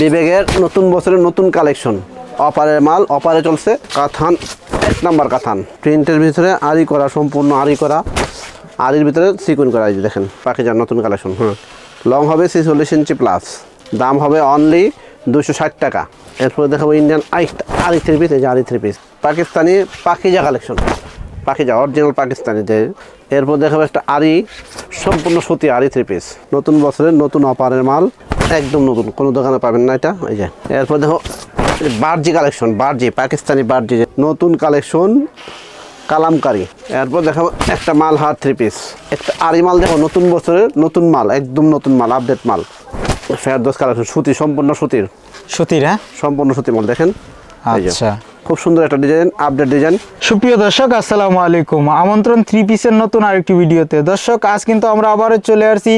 বিবেকের নতুন বছরের নতুন কালেকশন অপারে মাল অপারে চলছে কাথান এক নাম্বার কাথান প্রিন্টের ভিতরে আড়ি করা সম্পূর্ণ আড়ি করা আড়ির ভিতরে সিকুইন করা যে দেখেন পাখিজার নতুন কালেকশন হ্যাঁ লং হবে ছেচল্লিশ ইঞ্চি প্লাস দাম হবে অনলি দুশো ষাট টাকা এরপরে দেখাবো ইন্ডিয়ান আরেকটা আড়ি থ্রি পিস এই যে আড়ি three piece Pakistani Pakeezah collection পাখি যা অরিজিনাল পাকিস্তানিদের এরপর দেখাবো একটা আড়ি সম্পূর্ণ সুতি আড়ি থ্রি পিস নতুন বছরের নতুন অপারের মাল একদম নতুন কোনো দোকানে পাবেন না এটা এই যে এরপর দেখো বার্জি কালেকশন বার্জি পাকিস্তানি বার্জি নতুন কালেকশন কালামকারি এরপর দেখাবো একটা মাল হার থ্রি পিস একটা আড়ি মাল দেখো নতুন বছরের নতুন মাল একদম নতুন মাল আপডেট মাল ফেরদোস কালেকশন সুতি সম্পূর্ণ সুতির সুতির হ্যাঁ সম্পূর্ণ সুতি মাল দেখেন আচ্ছা খুব সুন্দর একটা ডিজাইন আপডেট ডিজাইন সুপ্রিয় দর্শক আসসালামু আলাইকুম আমন্ত্রণ থ্রি পিসের নতুন আরেকটি ভিডিওতে দর্শক আজ কিন্তু আমরা আবারও চলে আসছি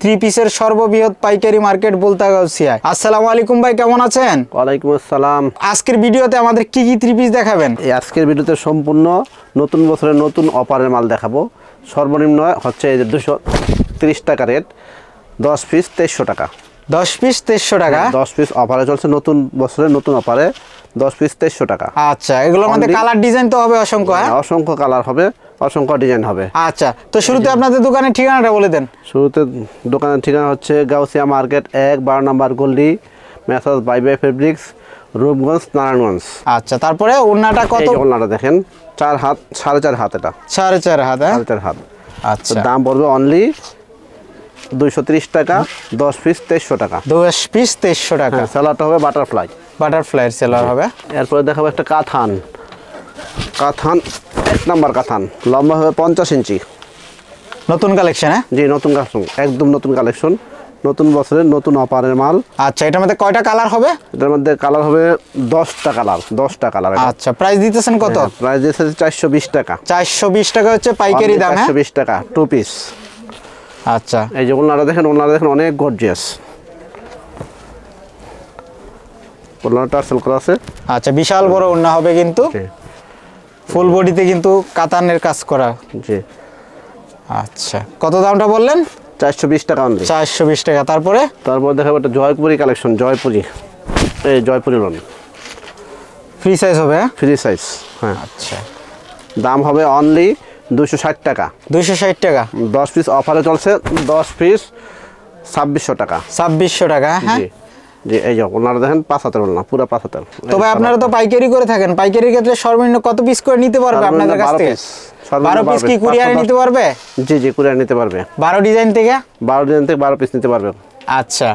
থ্রি পিসের সর্ববৃহৎ পাইকারি মার্কেট বলতাগাউসিয়ায় আসসালামু আলাইকুম ভাই কেমন আছেন ওয়ালাইকুম আসসালাম আজকের ভিডিওতে আমাদের কি কি থ্রি পিস দেখাবেন এই আজকের ভিডিওতে সম্পূর্ণ নতুন বছরের নতুন অপারের মাল দেখাবো সর্বনিম্ন হচ্ছে এই যে দুশো টাকা রেট দশ পিস তেইশশো টাকা দশ পিস তেইশশো টাকা হ্যাঁ, দশ পিস অফারে চলছে নতুন বছরের নতুন অফারে দশ পিস তেইশশো টাকা আচ্ছা এগুলোর মধ্যে কালার ডিজাইন তো হবে অসংখ্য হ্যাঁ, হ্যাঁ? অসংখ্য কালার হবে অসংখ্য ডিজাইন হবে আচ্ছা তো শুরুতে আপনাদের দোকানের ঠিকানাটা বলে দেন শুরুতে দোকানের ঠিকানা হচ্ছে গাউসিয়া মার্কেট এক বারো নম্বর গল্লি মেসাজ বাই বাই ফেব্রিক্স রূপগঞ্জ নারায়ণগঞ্জ আচ্ছা তারপরে ওনাটা কত ওনাটা দেখেন চার হাত সাড়ে চার হাত এটা সাড়ে চার হাত হ্যাঁ? সাড়ে চার হাত আচ্ছা দাম পড়বে অনলি দুইশো টাকা দশ পিস তেইশশো টাকা দশ পিস তেইশশো টাকা স্যালাডটা হবে বাটারফ্লাই বাটারফ্লাই সেলার হবে এরপরে দেখাবো একটা কাথান কাথান এক নম্বর কাথান লম্বা হবে পঞ্চাশ ইঞ্চি নতুন কালেকশন হ্যাঁ জি নতুন কালেকশন একদম নতুন কালেকশন নতুন বছরের নতুন অপারের মাল আচ্ছা এটার মধ্যে কয়টা কালার হবে এটার মধ্যে কালার হবে দশটা কালার দশটা কালার আচ্ছা প্রাইস দিতেছেন কত প্রাইস হ্যাঁ, দিতেছে চারশো বিশ টাকা চারশো বিশ টাকা হচ্ছে পাইকারি দাম হ্যাঁ? চারশো বিশ টাকা টু পিস আচ্ছা এই যে ওনারা দেখেন ওনারা দেখেন অনেক গর্জিয়াস ওড়নাটা টার্সেল করা আছে আচ্ছা বিশাল বড় ওড়না হবে কিন্তু ফুল বডিতে কিন্তু কাতানের কাজ করা জি আচ্ছা কত দামটা বললেন চারশো বিশ টাকা চারশো বিশ টাকা তারপরে তারপর দেখাবো একটা জয়পুরি কালেকশন জয়পুরি এই জয়পুরি লোন ফ্রি সাইজ হবে ফ্রি হ্যাঁ? সাইজ হ্যাঁ আচ্ছা দাম হবে অনলি দুশো ষাট টাকা দুশো ষাট টাকা দশ পিস অফারে চলছে দশ পিস ছাব্বিশশো টাকা ছাব্বিশশো টাকা হ্যাঁ যে এই যে ওনারা দেখেন পাঁচ না পুরো পাঁচ তবে আপনারা তো পাইকারি করে থাকেন পাইকারির ক্ষেত্রে সর্বনিম্ন কত পিস করে নিতে পারবে আপনাদের কাছ থেকে বারো পিস কি নিতে পারবে জি জি নিতে পারবে বারো ডিজাইন থেকে বারো ডিজাইন থেকে বারো পিস নিতে পারবে আচ্ছা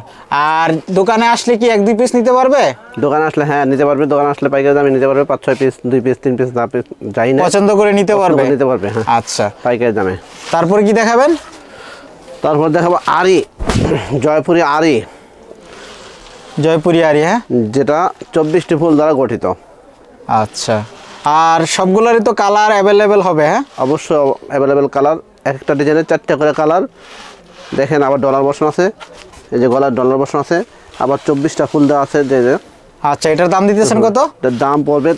আর দোকানে আসলে কি এক দুই পিস নিতে পারবে দোকানে আসলে হ্যাঁ নিতে পারবে আসলে পাইকারি দামে নিতে পারবে পাঁচ ছয় পিস দুই পিস তিন পিস যাই পছন্দ করে নিতে পারবে নিতে পারবে হ্যাঁ আচ্ছা পাইকারি দামে তারপর কি দেখাবেন তারপর দেখাবো আরি জয়পুরি আরি জয়পুরি আরি হ্যাঁ যেটা চব্বিশটি ফুল দ্বারা গঠিত আচ্ছা আর সবগুলোরই তো কালার অ্যাভেলেবেল হবে হ্যাঁ অবশ্যই অ্যাভেলেবেল কালার এক একটা ডিজাইনের চারটে করে কালার দেখেন আবার ডলার বসন আছে এই যে গলার ডলার বসন আছে আবার চব্বিশটা ফুল দেওয়া আছে যে আচ্ছা এটার দাম দিতেছেন কত এটার দাম পড়বে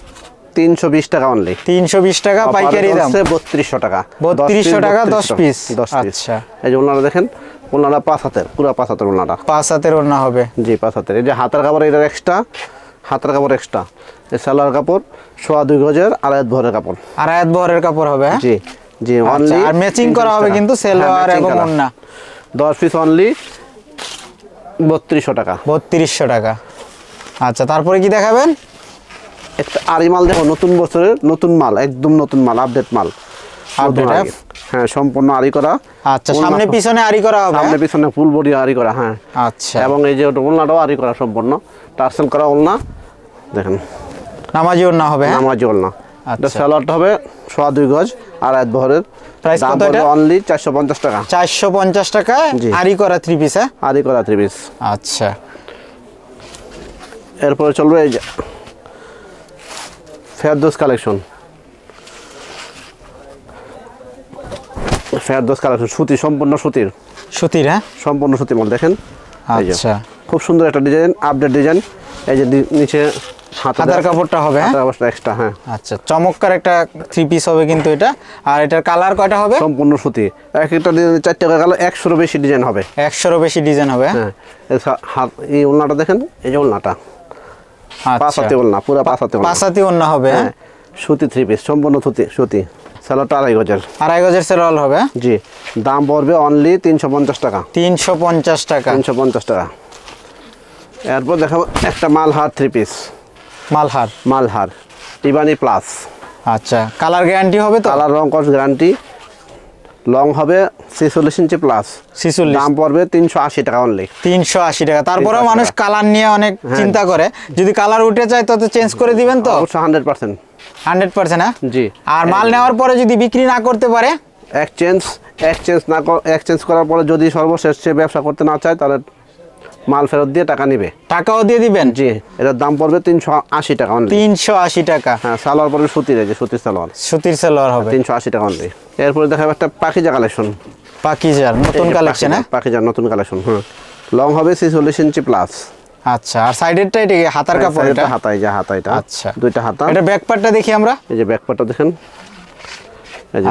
তিনশো বিশ টাকা অনলি তিনশো বিশ টাকা পাইকারি দাম বত্রিশশো টাকা বত্রিশশো টাকা দশ পিস আচ্ছা এই যে ওনারা দেখেন ওনারা পাঁচ হাতের পুরো পাঁচ হাতের ওনারা পাঁচ হাতের ওনা হবে জি পাঁচ হাতের এই যে হাতের কাপড় এটার এক্সট্রা হাতের কাপড় এক্সট্রা এই সালোয়ার কাপড় সোয়া দুই গজের আড়াই ভরের কাপড় আড়াই ভরের কাপড় হবে হ্যাঁ? জি জি অনলি আচ্ছা, আর ম্যাচিং করা হবে কিন্তু সালোয়ার হ্যাঁ, এবং ওনা 10 পিস অনলি 3200 টাকা 3200 টাকা আচ্ছা তারপরে কি দেখাবেন একটা আরি মাল দেখো নতুন বছরের নতুন মাল একদম নতুন মাল আপডেট মাল হ্যাঁ? আপডেট হ্যাঁ সম্পূর্ণ আড়ি করা আচ্ছা সামনে পিছনে আড়ি করা হবে সামনে হ্যাঁ? পিছনে ফুল বডি আড়ি করা হ্যাঁ আচ্ছা এবং এই যে ওলনাটাও আড়ি করা সম্পূর্ণ টার্সেল করা ওলনা দেখেন নামাজি ওলনা হবে হ্যাঁ? নামাজি ওলনা এটা স্যালাড আচ্ছা। হবে সোয়া দুই গজ আর এক ভরের প্রাইস কত এটা অনলি 450 টাকা টাকা আড়ি করা থ্রি পিস হ্যাঁ আড়ি করা থ্রি আচ্ছা এরপরে চলবে এই যে ফেরদোস কালেকশন দশ কালার সুতি সম্পূর্ণ সুতির সুতির হ্যাঁ সম্পূর্ণ সুতি মাল দেখেন আচ্ছা খুব সুন্দর একটা ডিজাইন আপডেট ডিজাইন এই যে নিচে হাতার কাপড়টা হবে হ্যাঁ? হাতার এক্সট্রা হ্যাঁ আচ্ছা চমৎকার একটা থ্রি পিস হবে কিন্তু এটা আর এটার কালার কয়টা হবে সম্পূর্ণ সুতি এক একটা চারটে কালার একশোরও বেশি ডিজাইন হবে একশোরও বেশি ডিজাইন হবে হ্যাঁ, হ্যাঁ। এই ওলনাটা দেখেন এই যে ওলনাটা আচ্ছা। পাঁচাতে ওলনা পুরো পাঁচাতে পাঁচাতে ওলনা হবে হ্যাঁ, হ্যাঁ। সুতি থ্রি পিস সম্পূর্ণ সুতি সুতি স্যালোটা আড়াই গজের আড়াই গজের স্যালোয়াল হবে জি দাম পড়বে অনলি তিনশো পঞ্চাশ টাকা তিনশো পঞ্চাশ টাকা তিনশো পঞ্চাশ টাকা এরপর দেখাবো একটা মালহার থ্রি পিস মালহার মালহার টিবানি প্লাস আচ্ছা কালার গ্যারান্টি হবে তো কালার রং কস গ্যারান্টি লং হবে ছেচল্লিশ ইঞ্চি প্লাস ছেচল্লিশ দাম পড়বে তিনশো আশি টাকা অনলি তিনশো আশি টাকা তারপরেও মানুষ কালার নিয়ে অনেক হ্যাঁ। চিন্তা করে যদি কালার উঠে যায় তত চেঞ্জ করে দিবেন তো হান্ড্রেড পার্সেন্ট হান্ড্রেড পার্সেন্ট হ্যাঁ জি আর মাল নেওয়ার পরে যদি বিক্রি না করতে পারে এক্সচেঞ্জ এক্সচেঞ্জ না এক্সচেঞ্জ করার পরে যদি সর্বশেষ ব্যবসা করতে না চায় তাহলে মাল ফেরত দিয়ে টাকা নিবে টাকাও দিয়ে দিবেন জি এটার দাম পড়বে তিনশো টাকা অনলি তিনশো টাকা হ্যাঁ সালোয়ার পড়বে সুতির যে সুতির সালোয়ার সুতির সালোয়ার হবে তিনশো টাকা অনলি এরপরে দেখা যাবে একটা পাখিজা কালেকশন পাখিজার নতুন কালেকশন হ্যাঁ পাখিজার নতুন কালেকশন হ্যাঁ লং হবে ছিচল্লিশ ইঞ্চি প্লাস আচ্ছা আর সাইডেরটা এটা হাতার কাপড় এটা হাতা যা যে হাতা এটা আচ্ছা দুইটা হাতা এটা ব্যাক দেখি আমরা এই যে ব্যাক পার্টটা দেখেন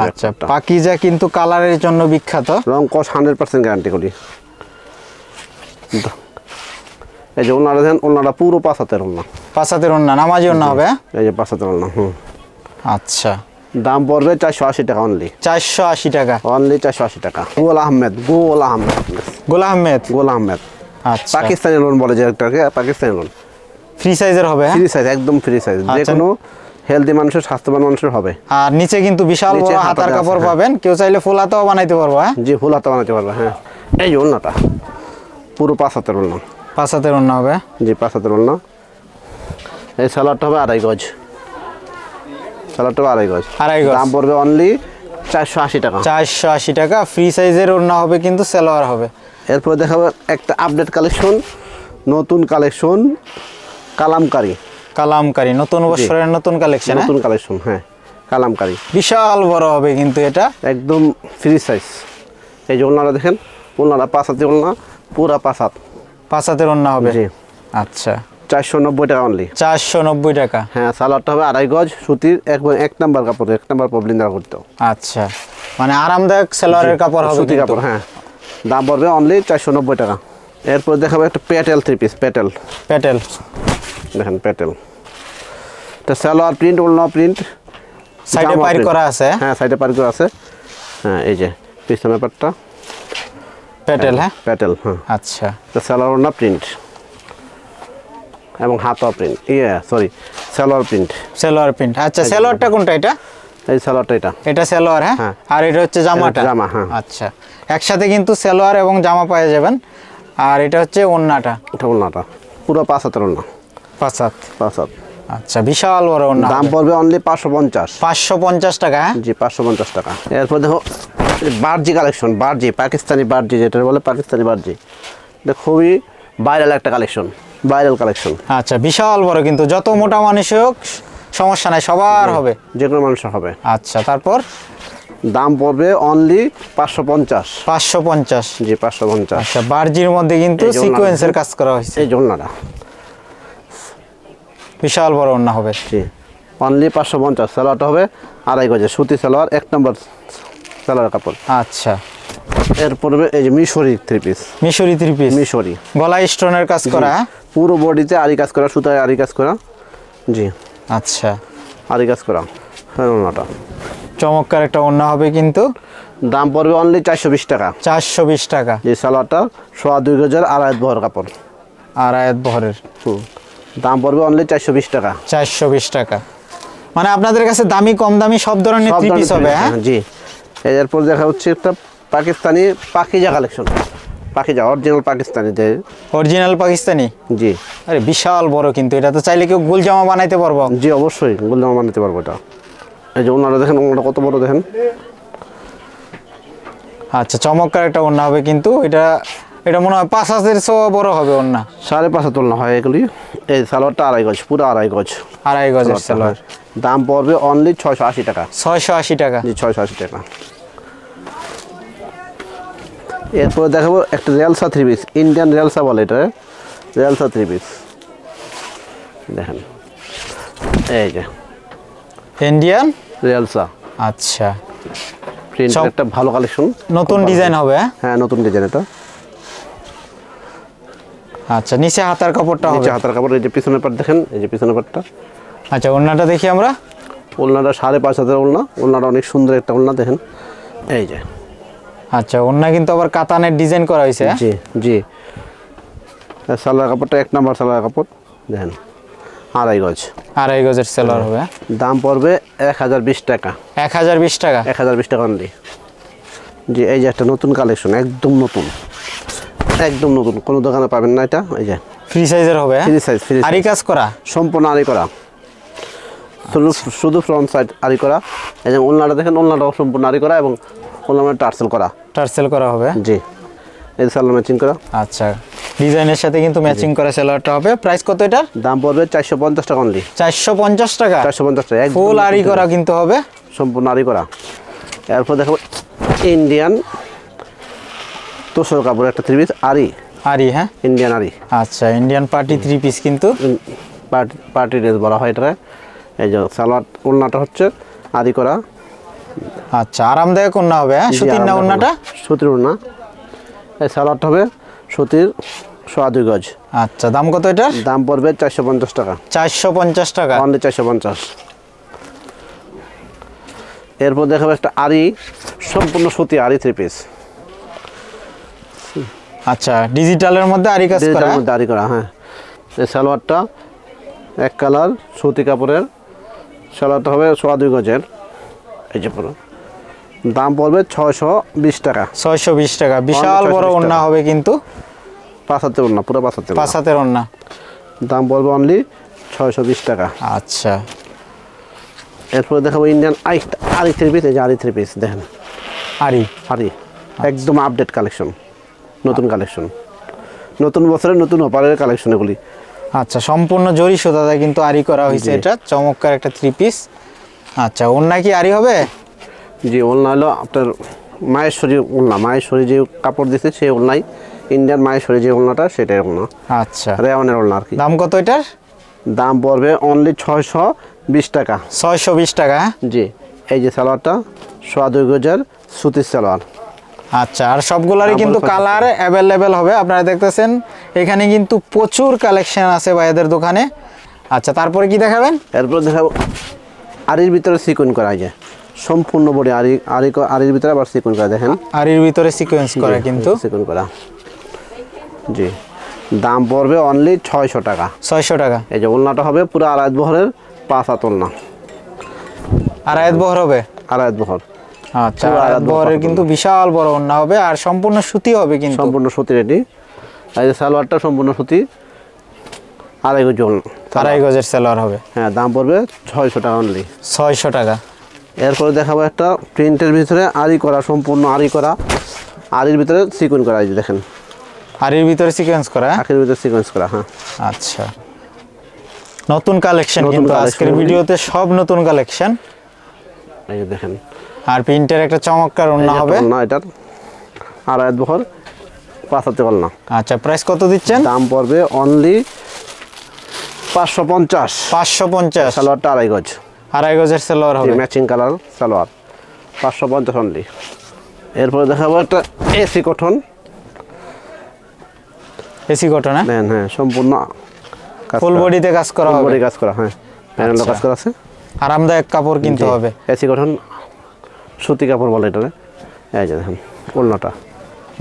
আচ্ছা পাকিজা কিন্তু কালারের জন্য বিখ্যাত রং কস 100% গ্যারান্টি করি এই যে ওনারা দেখেন ওনারা পুরো পাঁচাতের ওনা পাঁচাতের ওনা নামাজি ওনা হবে হ্যাঁ? এই যে পাঁচাতের ওনা হুম আচ্ছা দাম পড়বে চারশো আশি টাকা অনলি চারশো আশি টাকা অনলি চারশো আশি টাকা গোল আহমেদ গোল আহমেদ গোলা আহমেদ গোল আহমেদ আচ্ছা। পাকিস্তানি লোন বলে যে যেটাকে পাকিস্তানি লোন ফ্রি সাইজের হবে ফ্রি হ্যাঁ? সাইজ একদম ফ্রি সাইজ যে কোনো হেলদি মানুষের স্বাস্থ্যবান মানুষের হবে আর নিচে কিন্তু বিশাল বড় হাতার কাপড় হ্যাঁ। পাবেন কেউ চাইলে ফুল হাতাও বানাইতে পারবো হ্যাঁ জি ফুল হাতা বানাইতে পারবো হ্যাঁ এই ওন্নাটা পুরো পাঁচ হাতের ওন্না পাঁচ হাতের ওন্না হবে জি পাঁচ হাতের ওন্না এই সালাডটা হবে আড়াই গজ সালাডটা আড়াই গজ আড়াই গজ দাম পড়বে অনলি চারশো আশি টাকা চারশো আশি টাকা ফ্রি সাইজের ওন্না হবে কিন্তু সেলোয়ার হবে এরপর দেখাবো একটা আপডেট কালেকশন নতুন কালেকশন কালামকারী কালামকারী নতুন বছরের নতুন কালেকশন নতুন কালেকশন হ্যাঁ? হ্যাঁ কালামকারী বিশাল বড় হবে কিন্তু এটা একদম ফ্রি সাইজ এই যে ওনারা দেখেন ওনারা পাঁচ হাতে ওনা পুরো পাঁচ হাত পাঁচ হাতের ওনা হবে আচ্ছা চারশো নব্বই টাকা অনলি চারশো নব্বই টাকা হ্যাঁ সালোয়ারটা হবে আড়াই গজ সুতির এক এক নাম্বার কাপড় এক নাম্বার প্রবলেম দ্বারা করতে আচ্ছা মানে আরামদায়ক সালোয়ারের কাপড় হবে সুতির কাপড় হ্যাঁ দাম পড়বে অনলি চারশো নব্বই টাকা এরপর দেখাবো একটা প্যাটেল থ্রি পিস প্যাটেল প্যাটেল দেখেন প্যাটেল তো সালোয়ার প্রিন্ট ওলনো প্রিন্ট সাইডে পার করা আছে হ্যাঁ সাইডে পার করা আছে হ্যাঁ এই যে পিছনের পাটটা প্যাটেল হ্যাঁ প্যাটেল হ্যাঁ আচ্ছা তো সালোয়ার ওলনা প্রিন্ট এবং হাতও প্রিন্ট ইয়ে sorry salwar print salwar print আচ্ছা সালোয়ারটা কোনটা এটা এই সালোয়ারটা এটা এটা সালোয়ার হ্যাঁ, হ্যাঁ। আর এটা হচ্ছে জামাটা জামা হ্যাঁ আচ্ছা একসাথে কিন্তু সালোয়ার এবং জামা পাওয়া যাবেন আর এটা হচ্ছে ওন্নাটা এটা ওন্নাটা পুরো পাঁচ হাতের ওন্না পাঁচ হাত পাঁচ হাত আচ্ছা বিশাল বড় ওন্না দাম পড়বে অনলি পাঁচশো পঞ্চাশ পাঁচশো পঞ্চাশ টাকা হ্যাঁ জি পাঁচশো পঞ্চাশ টাকা এরপর দেখো বার্জি কালেকশন বার্জি পাকিস্তানি বার্জি যেটা বলে পাকিস্তানি বার্জি এটা খুবই ভাইরাল একটা কালেকশন ভাইরাল কালেকশন আচ্ছা বিশাল বড় কিন্তু যত মোটা মানুষ হোক সমস্যা নাই সবার হবে যে কোনো মানুষের হবে আচ্ছা তারপর দাম পড়বে অনলি পাঁচশো পঞ্চাশ পাঁচশো পঞ্চাশ জি পাঁচশো পঞ্চাশ আচ্ছা বার্জির মধ্যে কিন্তু সিকোয়েন্সের কাজ করা হয়েছে এই জন্যটা বিশাল বড় অন্য হবে জি অনলি পাঁচশো পঞ্চাশ সালোয়ারটা হবে আড়াই গজে সুতি সালোয়ার এক নম্বর সালোয়ার কাপড় আচ্ছা এর পড়বে এই যে Mishri three piece Mishri three piece Mishri গলা স্টোনের কাজ করা হ্যাঁ? পুরো বডিতে আরি কাজ করা সুতায় আরি কাজ করা জি আচ্ছা আদি কাজ করাম ওনাটা হ্যাঁ, চমৎকার একটা ওনা হবে কিন্তু দাম পড়বে অনলি চারশো বিশ টাকা চারশো বিশ টাকা এই সালোয়ারটা সোয়া দুই গজের আড়াই ভর কাপড় আড়াই ভরের দাম পড়বে অনলি চারশো বিশ টাকা চারশো বিশ টাকা মানে আপনাদের কাছে দামি কম দামি সব ধরনের পিস হ্যাঁ? হবে হ্যাঁ জি এরপর দেখা হচ্ছে একটা পাকিস্তানি পাখি কালেকশন পাখি যা অরিজিনাল পাকিস্তানিদের অরিজিনাল পাকিস্তানি জি আরে বিশাল বড় কিন্তু এটা তো চাইলে কেউ গুলজামা বানাইতে পারবো জি অবশ্যই গুলজামা বানাইতে পারবো এটা এই যে ওনারা দেখেন ওনারা কত বড় দেখেন আচ্ছা চমৎকার একটা ওন্না হবে কিন্তু এটা এটা মনে হয় পাঁচ হাজারশো বড় হবে ওন্না সাড়ে পাঁচ হাজার তুলনা হয় এগুলি এই সালোয়ারটা আড়াই গজ পুরো আড়াই গজ আড়াই গজের সালোয়ার দাম পড়বে অনলি ছয়শো আশি টাকা ছয়শো আশি টাকা জি ছয়শো আশি টাকা এরপরে দেখাবো একটা রেলসা থ্রি পিস ইন্ডিয়ান রেলসা বলে এটা রেলসা থ্রি পিস দেখেন এই যে ইন্ডিয়ান রেলসা আচ্ছা প্রিন্ট একটা ভালো কালেকশন নতুন ডিজাইন হবে হ্যাঁ, হ্যাঁ নতুন ডিজাইন এটা আচ্ছা নিচে হাতার কাপড়টা হবে নিচে হাতার কাপড় এই যে পিছনের পাট দেখেন এই যে পিছনের পাটটা আচ্ছা ওড়নাটা দেখি আমরা ওড়নাটা সাড়ে পাঁচ হাজার ওড়না ওড়নাটা অনেক সুন্দর একটা ওড়না দেখেন এই যে আচ্ছা ওন্না কিন্তু আবার কাতানের ডিজাইন করা হয়েছে হ্যাঁ? জি জি সালোয়ার কাপড়টা এক নাম্বার সালোয়ার কাপড় দেখেন আড়াই গজ আড়াই গজের সেলার হবে হ্যাঁ? দাম পড়বে এক হাজার বিশ টাকা এক হাজার বিশ টাকা এক হাজার বিশ টাকা অনলি জি এই যে একটা নতুন কালেকশন একদম নতুন একদম নতুন কোনো দোকানে পাবেন না এটা এই যে ফ্রি সাইজের হবে ফ্রি সাইজ ফ্রি আড়ি কাজ করা সম্পূর্ণ আড়ি করা শুধু শুধু ফ্রন্ট সাইড আড়ি করা এই যে ওলনাটা দেখেন ওলনাটাও সম্পূর্ণ আড়ি করা এবং কলামে মানে টার্সেল করা টার্সেল করা হবে জি এই সালোয়ার ম্যাচিং করা আচ্ছা ডিজাইনের সাথে কিন্তু ম্যাচিং করা সালোয়ারটা হবে প্রাইস কত এটার দাম পড়বে 450 টাকা অনলি 450 টাকা 450 টাকা ফুল আরি করা কিন্তু হবে সম্পূর্ণ আরি করা এরপর দেখো ইন্ডিয়ান তোসর কাপড় একটা থ্রি পিস আরি আরি হ্যাঁ ইন্ডিয়ান আরি আচ্ছা ইন্ডিয়ান পার্টি থ্রি পিস কিন্তু পার্টি পার্টি ড্রেস বলা হয় এটা এই যে সালোয়ার ওড়নাটা হচ্ছে আরি করা আচ্ছা আরামদায়ক ওন্না হবে হ্যাঁ সুতির না ওন্নাটা সুতির ওন্না এই সালোয়ারটা হবে সুতির সোয়া দুই গজ আচ্ছা দাম কত এটা দাম পড়বে চারশো পঞ্চাশ টাকা চারশো পঞ্চাশ টাকা অনলি চারশো পঞ্চাশ এরপর যাবে একটা আড়ি সম্পূর্ণ সুতি আড়ি থ্রি পিস আচ্ছা ডিজিটালের মধ্যে আড়ি কাজ করা মধ্যে আড়ি করা হ্যাঁ এই সালোয়ারটা এক কালার সুতি কাপড়ের সালোয়ারটা হবে সোয়া দুই গজের এই যে পড়ুন দাম পড়বে ছয়শো বিশ টাকা ছয়শো বিশ টাকা বিশাল বড় ওন্না হবে কিন্তু পাঁচ হাতের ওন্না পুরো পাঁচ হাতের পাঁচ হাতের ওন্না দাম পড়বে অনলি ছয়শো বিশ টাকা আচ্ছা এরপরে দেখাবো ইন্ডিয়ান আরি থ্রি পিস এই যে আরি থ্রি পিস দেখেন আরি আরি আচ্ছা। একদম আপডেট কালেকশন নতুন কালেকশন নতুন বছরের নতুন অপারের কালেকশন এগুলি আচ্ছা সম্পূর্ণ জরি দাদা কিন্তু আরি করা হয়েছে এটা চমৎকার একটা থ্রি পিস আচ্ছা ওন্না কি আরি হবে জি ওন্না হলো আপনার মায়ের শরীর ওন্না মায়ের শরীর যে কাপড় দিছে সেই ওন্নাই ইন্ডিয়ান মায়ের শরীর যে ওন্নাটা সেটাই ওন্না আচ্ছা রেওয়ানের ওন্না আর কি দাম কত এটার দাম পড়বে অনলি ছয়শো বিশ টাকা ছয়শো বিশ টাকা হ্যাঁ? জি এই যে সালোয়ারটা সোয়া দুই গজার সুতির সালোয়ার আচ্ছা আর সবগুলারই কিন্তু কালার অ্যাভেলেবেল হবে আপনারা দেখতেছেন এখানে কিন্তু প্রচুর কালেকশন আছে ভাইয়াদের দোকানে আচ্ছা তারপরে কি দেখাবেন এরপর দেখাবো আড়ির ভিতরে সিকোয়েন্স করা যায় সম্পূর্ণ বডি আড়ি আড়ি আড়ির ভিতরে আবার সিকুইন করা দেখেন আড়ির ভিতরে সিকোয়েন্স করা কিন্তু সিকোয়েন্স করা জি দাম পড়বে অনলি ছয়শো টাকা ছয়শো টাকা এই যে ওলনাটা হবে পুরো আড়াইত বহরের পাঁচ তুলনা ওলনা আড়াইত বহর হবে আড়াইত বহর আচ্ছা আড়াইত কিন্তু বিশাল বড় ওলনা হবে আর সম্পূর্ণ সুতি হবে কিন্তু সম্পূর্ণ সুতি রেডি এই যে সালোয়ারটা সম্পূর্ণ সুতি আর গজ ওলনা আড়াই গজের সেলোয়ার হবে হ্যাঁ দাম পড়বে ছয়শো টাকা অনলি ছয়শো টাকা এরপরে দেখাবো একটা প্রিন্টের ভিতরে আড়ি করা সম্পূর্ণ আড়ি করা আড়ির ভিতরে সিকুয়েন্স করা দেখেন আড়ির ভিতরে সিকোয়েন্স করা হ্যাঁ? আড়ির ভিতরে সিকোয়েন্স করা হ্যাঁ আচ্ছা নতুন কালেকশন কিন্তু আজকের ভিডিওতে সব নতুন কালেকশন এই দেখেন আর প্রিন্টের একটা চমৎকার ওন্না হবে না এটার আড়াই বহর পাঁচ হাতে না আচ্ছা প্রাইস কত দিচ্ছেন দাম পড়বে অনলি পাঁচশো পঞ্চাশ পাঁচশো পঞ্চাশ সালোয়ারটা সালোয়ার ম্যাচিং কালার সালোয়ার পাঁচশো পঞ্চাশ এরপরে কঠন এসি কঠন হ্যাঁ হ্যাঁ সম্পূর্ণ কাজ করা কাজ করা হ্যাঁ আচ্ছা। কাজ করা আছে আরামদায়ক কাপড় কিনতে হবে এসি কঠন সুতি কাপড় বলে এটা এই যে দেখুন ওলনাটা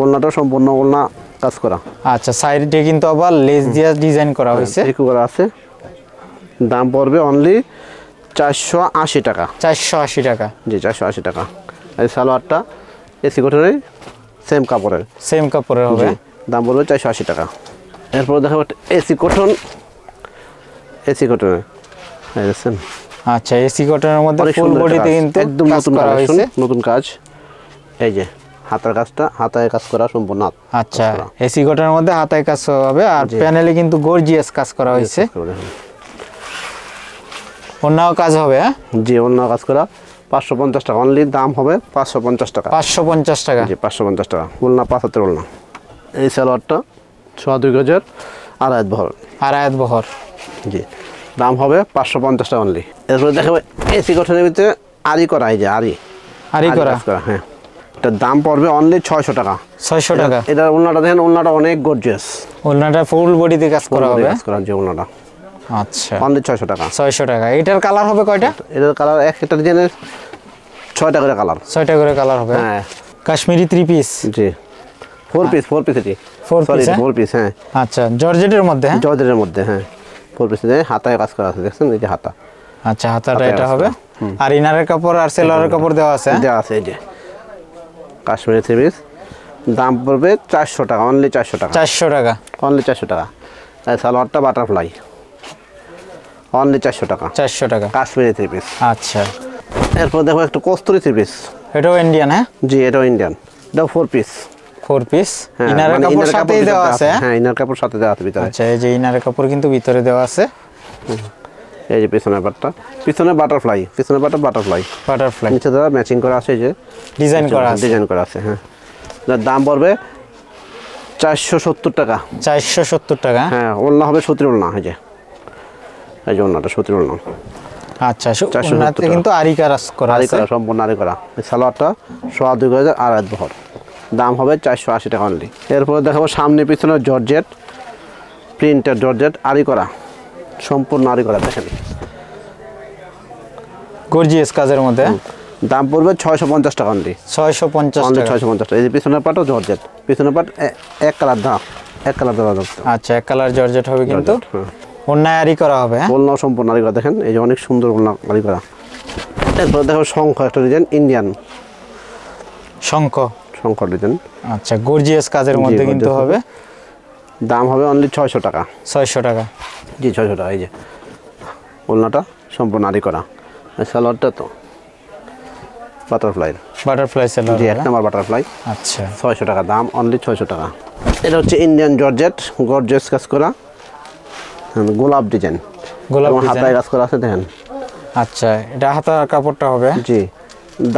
ওলনাটা সম্পূর্ণ ওলনা কাজ করা আচ্ছা সাইডে কিন্তু আবার লেস দিয়ে ডিজাইন করা হ্যাঁ, হয়েছে একটু করা আছে দাম পড়বে অনলি চারশো আশি টাকা চারশো আশি টাকা জি চারশো আশি টাকা এই সালোয়ারটা এসি কটনের সেম কাপড়ের সেম কাপড়ের হবে দাম পড়বে চারশো আশি টাকা এরপর দেখো এসি কটন এসি কটনের দেখছেন আচ্ছা এসি কটনের মধ্যে ফুল বডিতে কিন্তু একদম নতুন নতুন কাজ এই যে হাতের কাজটা হাতায় কাজ করা সম্পূর্ণ আচ্ছা এসি গটার মধ্যে হাতায় কাজ হবে আর প্যানেলে কিন্তু গর্জিয়াস কাজ করা হয়েছে অন্যান্য কাজ হবে হ্যাঁ জি অন্য কাজ করা পাঁচশো পঞ্চাশ টাকা অনলি দাম হবে পাঁচশো পঞ্চাশ টাকা পাঁচশো পঞ্চাশ টাকা জি পাঁচশো পঞ্চাশ টাকা উলনা পাঁচ হাতের উলনা এই সালোয়ারটা ছ দুই গজের আড়ায়াত বহর আড়ায়াত বহর জি দাম হবে পাঁচশো পঞ্চাশ টাকা অনলি এরপরে দেখাবে এসি গঠনের ভিতরে আরি করা এই যে আরি আরি করা হ্যাঁ এটার দাম পড়বে অনলি আচ্ছা। ছয়শো টাকা ছয়শো টাকা এটার ওলনাটা দেখেন ওলনাটা অনেক গর্জিয়াস ওলনাটা ফুল বডিতে কাজ করা হবে কাজ করার যে ওলনাটা আচ্ছা অনলি ছয়শো টাকা ছয়শো টাকা এটার কালার হবে কয়টা এটার কালার এক একটা ডিজাইনের ছয়টা করে কালার ছয়টা করে কালার হবে হ্যাঁ কাশ্মীরি থ্রি পিস জি ফোর পিস ফোর পিস এটি ফোর পিস ফোর পিস হ্যাঁ আচ্ছা জর্জেটের মধ্যে হ্যাঁ জর্জেটের মধ্যে হ্যাঁ ফোর পিস হাতায় কাজ করা আছে দেখছেন এই যে হাতা আচ্ছা হাতাটা এটা হবে আর ইনারের কাপড় আর সেলোয়ারের কাপড় দেওয়া আছে হ্যাঁ? দেওয়া আছে এই যে কাশ্মীরি থ্রি পিস দাম পড়বে চারশো টাকা অনলি চারশো টাকা চারশো টাকা অনলি চারশো টাকা তাই সালোয়ারটা বাটারফ্লাই অনলি চারশো টাকা চারশো টাকা কাশ্মীরি থ্রি পিস আচ্ছা এরপর দেখো একটু কস্তুরি থ্রি পিস এটাও ইন্ডিয়ান হ্যাঁ জি এটাও ইন্ডিয়ান এটাও four piece four piece inner কাপড় দেওয়া আছে হ্যাঁ ইনার হ্যাঁ, কাপড় সাথে দেওয়া আছে ভিতরে আচ্ছা এই যে ইনার কাপড় কিন্তু ভিতরে দেওয়া আছে এই যে পিছনের পাটটা পিছনে বাটারফ্লাই পিছনে বাটা বাটারফ্লাই বাটারফ্লাই নিচে দাদা ম্যাচিং করা আছে যে ডিজাইন করা আছে ডিজাইন করা আছে হ্যাঁ দাম পড়বে চারশো সত্তর টাকা চারশো সত্তর টাকা হ্যাঁ ওলনা হবে সত্তর ওলনা এই যে এই যে ওলনাটা আচ্ছা, সত্তর ওলনা আচ্ছা ওলনাতে কিন্তু আরি কারাস করা আরি করা সম্পূর্ণ আরি করা সালোয়ারটা সোয়া দুই হাজার এক বহর দাম হবে চারশো আশি টাকা অনলি এরপরে দেখাবো সামনে পিছনে জর্জেট প্রিন্টার জর্জেট আরি করা সম্পূর্ণ আড়ি করা দেখেন গর্জিয়াস কাজের মধ্যে দাম পড়বে ছয়শো পঞ্চাশ টাকা অনলি ছয়শো পঞ্চাশ অনলি ছয়শো পঞ্চাশ টাকা এই যে পিছনের পাটও জর্জেট পিছনের পাট এক কালার দাম এক কালার দেওয়া আচ্ছা এক কালার জর্জেট হবে কিন্তু অন্যায় হ্যাঁ। আরি করা হবে অন্য হ্যাঁ? সম্পূর্ণ আড়ি করা দেখেন এই যে অনেক সুন্দর অন্য আড়ি করা এরপরে দেখো শঙ্খ একটা ডিজাইন ইন্ডিয়ান শঙ্খ শঙ্খ ডিজাইন আচ্ছা গর্জিয়াস কাজের মধ্যে কিন্তু হবে দাম হবে অনলি ছয়শো টাকা ছয়শো টাকা জি ছয়শো টাকা এই যে ওলনাটা সম্পূর্ণ আদি করা স্যালোয়ারটা তো বাটারফ্লাই বাটারফ্লাই স্যালোয়ার জি এক হ্যাঁ। নাম্বার বাটারফ্লাই আচ্ছা ছয়শো টাকা দাম অনলি ছয়শো টাকা এটা হচ্ছে ইন্ডিয়ান জর্জেট গর্জেস কাজ করা গোলাপ ডিজাইন গোলাপ হাতায় কাজ করা আছে দেখেন আচ্ছা এটা হাতা কাপড়টা হবে জি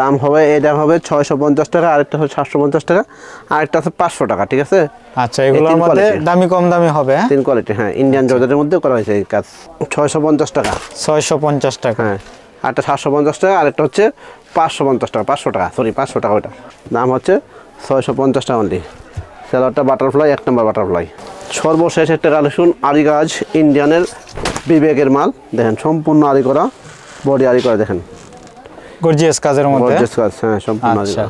দাম হবে এটা হবে ছয়শো পঞ্চাশ টাকা আরেকটা হবে সাতশো পঞ্চাশ টাকা আরেকটা হচ্ছে পাঁচশো টাকা ঠিক আছে আচ্ছা এগুলোর মধ্যে দামি কম দামি হবে হ্যাঁ? তিন কোয়ালিটি হ্যাঁ ইন্ডিয়ান আচ্ছা। জর্জারের মধ্যে করা হয়েছে এই কাজ ছয়শো পঞ্চাশ টাকা ছয়শো পঞ্চাশ টাকা হ্যাঁ আরেকটা সাতশো পঞ্চাশ টাকা আরেকটা হচ্ছে পাঁচশো পঞ্চাশ টাকা পাঁচশো টাকা সরি পাঁচশো টাকা ওটা দাম হচ্ছে ছয়শো পঞ্চাশ টাকা অনলি সেলারটা বাটারফ্লাই এক নম্বর বাটারফ্লাই সর্বশেষ একটা কালেকশন আরি গাছ ইন্ডিয়ানের বিবেকের মাল দেখেন সম্পূর্ণ আরি করা বডি আরি করা দেখেন গর্জিয়াস কাজের মধ্যে গর্জিয়াস কাজ হ্যাঁ সম্পূর্ণ আচ্ছা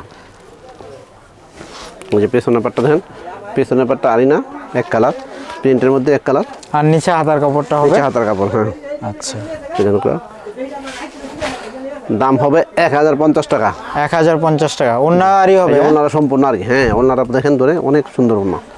ওই যে পেছনের পাটটা দেখেন পেছনের পাটটা না এক কালার প্রিন্টের মধ্যে এক কালার আর নিচে হাতার কাপড়টা হবে নিচে হাতার কাপড় হ্যাঁ আচ্ছা দাম হবে এক হাজার পঞ্চাশ টাকা এক হাজার পঞ্চাশ টাকা আরই হবে হ্যাঁ? ওনারা সম্পূর্ণ আরই হ্যাঁ ওনারা দেখেন ধরে অনেক সুন্দর ওনা